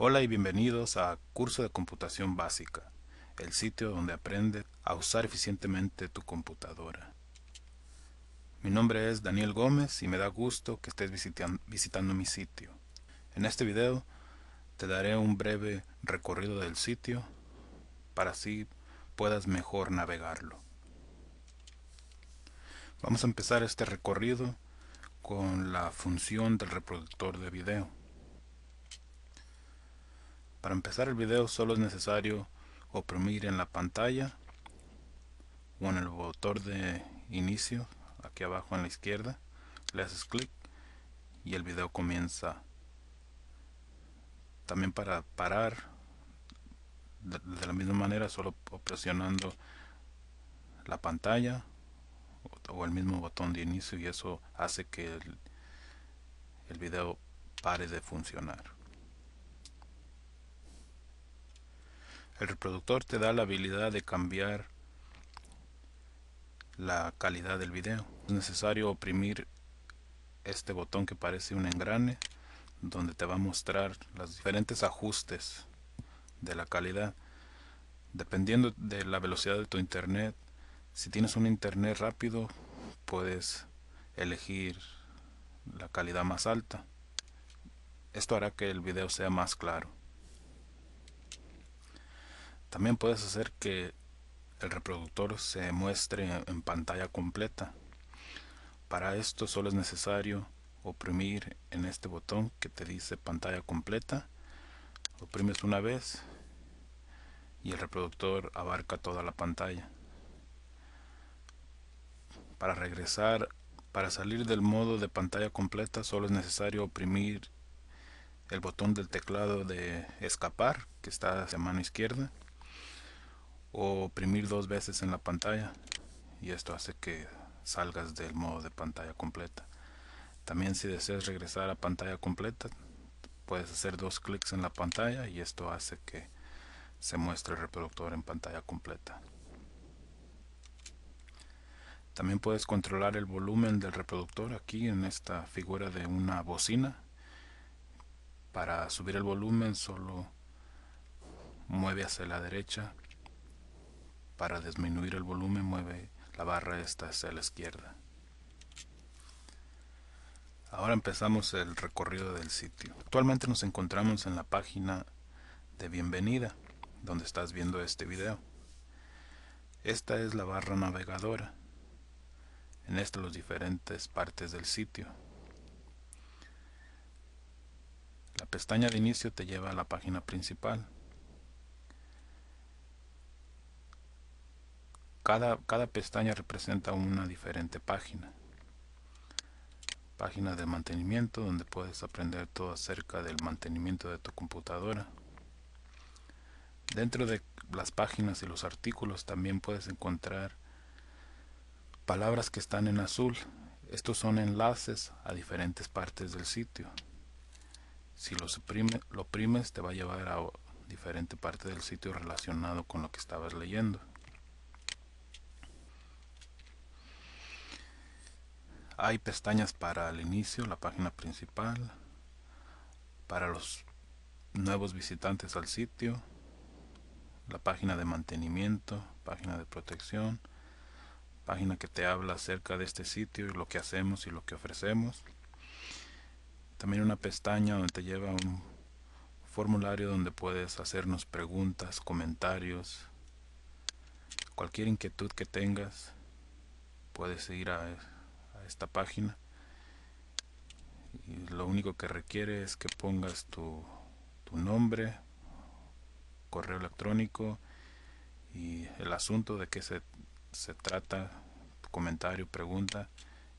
Hola y bienvenidos a Curso de Computación Básica, el sitio donde aprendes a usar eficientemente tu computadora. Mi nombre es Daniel Gómez y me da gusto que estés visitando mi sitio. En este video te daré un breve recorrido del sitio para así puedas mejor navegarlo. Vamos a empezar este recorrido con la función del reproductor de video. Para empezar el video solo es necesario oprimir en la pantalla o en el botón de inicio aquí abajo en la izquierda le haces clic y el video comienza también para parar de, la misma manera solo presionando la pantalla o, el mismo botón de inicio y eso hace que el video pare de funcionar el reproductor te da la habilidad de cambiar la calidad del video es necesario oprimir este botón que parece un engrane donde te va a mostrar los diferentes ajustes de la calidad dependiendo de la velocidad de tu internet si tienes un internet rápido puedes elegir la calidad más alta esto hará que el video sea más claro también puedes hacer que el reproductor se muestre en pantalla completa. Para esto solo es necesario oprimir en este botón que te dice pantalla completa. Oprimes una vez y el reproductor abarca toda la pantalla. Para regresar, para salir del modo de pantalla completa solo es necesario oprimir el botón del teclado de escapar que está hacia mano izquierda o oprimir dos veces en la pantalla y esto hace que salgas del modo de pantalla completa también si deseas regresar a pantalla completa puedes hacer dos clics en la pantalla y esto hace que se muestre el reproductor en pantalla completa también puedes controlar el volumen del reproductor aquí en esta figura de una bocina para subir el volumen solo mueve hacia la derecha para disminuir el volumen mueve la barra esta hacia la izquierda. Ahora empezamos el recorrido del sitio. Actualmente nos encontramos en la página de bienvenida, donde estás viendo este video. Esta es la barra navegadora. En esta las diferentes partes del sitio. La pestaña de inicio te lleva a la página principal. cada, pestaña representa una diferente página página de mantenimiento donde puedes aprender todo acerca del mantenimiento de tu computadora. Dentro de las páginas y los artículos también puedes encontrar palabras que están en azul. Estos son enlaces a diferentes partes del sitio. Si lo, lo oprimes te va a llevar a diferente parte del sitio relacionado con lo que estabas leyendo. Hay pestañas para el inicio, la página principal, para los nuevos visitantes al sitio, la página de mantenimiento, página de protección, página que te habla acerca de este sitio y lo que hacemos y lo que ofrecemos. También una pestaña donde te lleva un formulario donde puedes hacernos preguntas, comentarios, cualquier inquietud que tengas, puedes ir a esta página lo único que requiere es que pongas tu, nombre correo electrónico y el asunto de qué se, se trata comentario, pregunta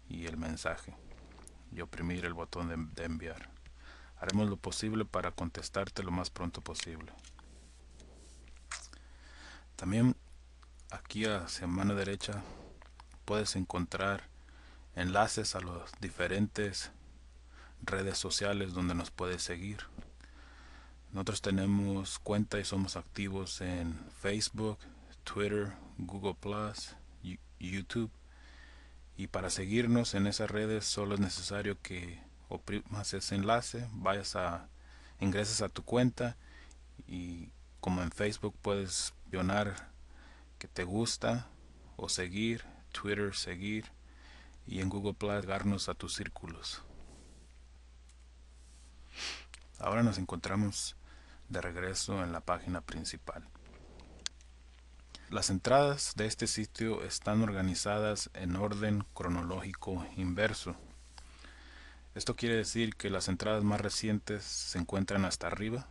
y el mensaje y oprimir el botón de, de enviar haremos lo posible para contestarte lo más pronto posible también aquí hacia mano derecha puedes encontrar enlaces a las diferentes redes sociales donde nos puedes seguir. Nosotros tenemos cuenta y somos activos en Facebook, Twitter, Google YouTube. Y para seguirnos en esas redes solo es necesario que oprimas ese enlace, vayas a ingreses a tu cuenta y como en Facebook puedes pionar que te gusta o seguir, Twitter seguir y en Google Plus llegarnos a tus círculos. Ahora nos encontramos de regreso en la página principal. Las entradas de este sitio están organizadas en orden cronológico inverso. Esto quiere decir que las entradas más recientes se encuentran hasta arriba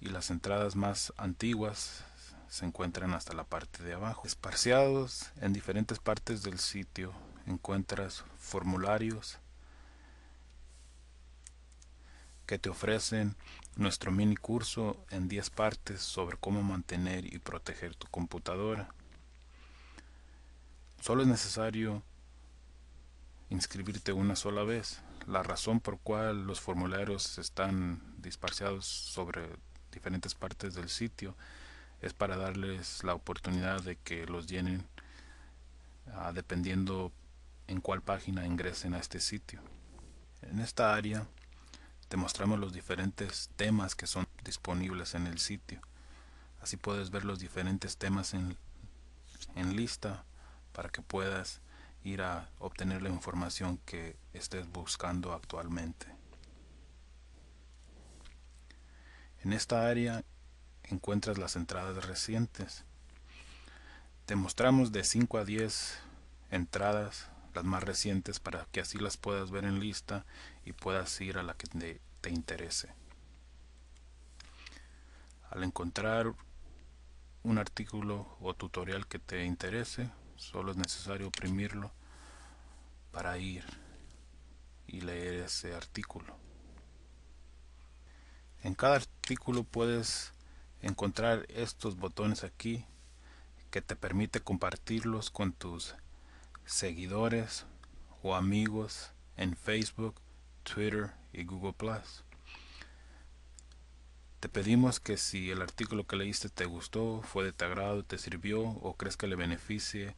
y las entradas más antiguas se encuentran hasta la parte de abajo. Esparciados en diferentes partes del sitio encuentras formularios que te ofrecen nuestro mini curso en 10 partes sobre cómo mantener y proteger tu computadora. Solo es necesario inscribirte una sola vez. La razón por cual los formularios están disparciados sobre diferentes partes del sitio es para darles la oportunidad de que los llenen ah, dependiendo en cuál página ingresen a este sitio. En esta área te mostramos los diferentes temas que son disponibles en el sitio. Así puedes ver los diferentes temas en, en lista para que puedas ir a obtener la información que estés buscando actualmente. En esta área encuentras las entradas recientes. Te mostramos de 5 a 10 entradas, las más recientes, para que así las puedas ver en lista y puedas ir a la que te, te interese. Al encontrar un artículo o tutorial que te interese, solo es necesario oprimirlo para ir y leer ese artículo. En cada artículo puedes encontrar estos botones aquí que te permite compartirlos con tus seguidores o amigos en Facebook, Twitter y Google Plus. Te pedimos que si el artículo que leíste te gustó, fue de tu agrado, te sirvió o crees que le beneficie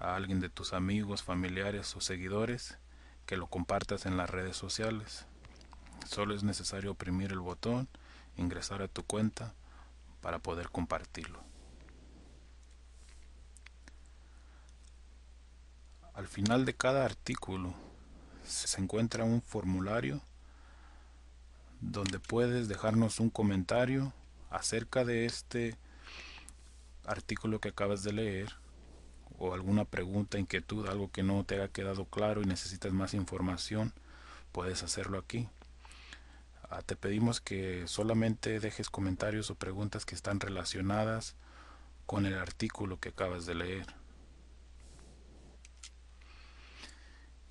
a alguien de tus amigos, familiares o seguidores, que lo compartas en las redes sociales. Solo es necesario oprimir el botón, ingresar a tu cuenta para poder compartirlo. Al final de cada artículo se encuentra un formulario donde puedes dejarnos un comentario acerca de este artículo que acabas de leer o alguna pregunta, inquietud, algo que no te haya quedado claro y necesitas más información, puedes hacerlo aquí. Ah, te pedimos que solamente dejes comentarios o preguntas que están relacionadas con el artículo que acabas de leer.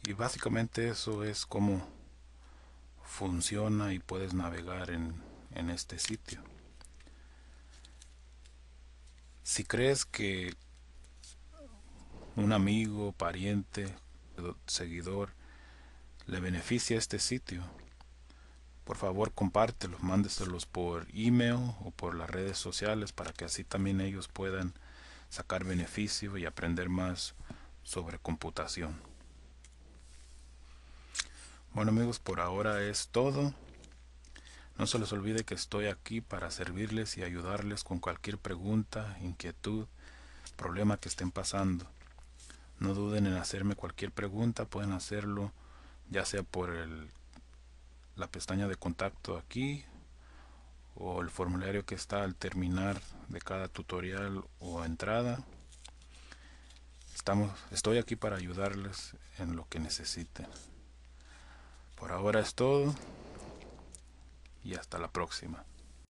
Y básicamente eso es cómo funciona y puedes navegar en, en este sitio. Si crees que un amigo, pariente, seguidor le beneficia este sitio, por favor compártelos, mándeselos por email o por las redes sociales para que así también ellos puedan sacar beneficio y aprender más sobre computación. Bueno amigos, por ahora es todo. No se les olvide que estoy aquí para servirles y ayudarles con cualquier pregunta, inquietud, problema que estén pasando. No duden en hacerme cualquier pregunta, pueden hacerlo ya sea por el la pestaña de contacto aquí o el formulario que está al terminar de cada tutorial o entrada Estamos, estoy aquí para ayudarles en lo que necesiten por ahora es todo y hasta la próxima